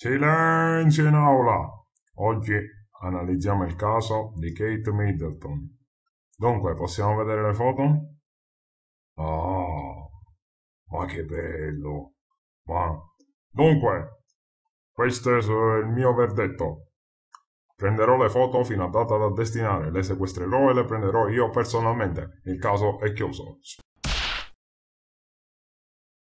Silenzio in aula! Oggi analizziamo il caso di Kate Middleton. Dunque, possiamo vedere le foto? Ah, ma che bello! Ma... Dunque, questo è il mio verdetto. Prenderò le foto fino a data da destinare, le sequestrerò e le prenderò io personalmente. Il caso è chiuso.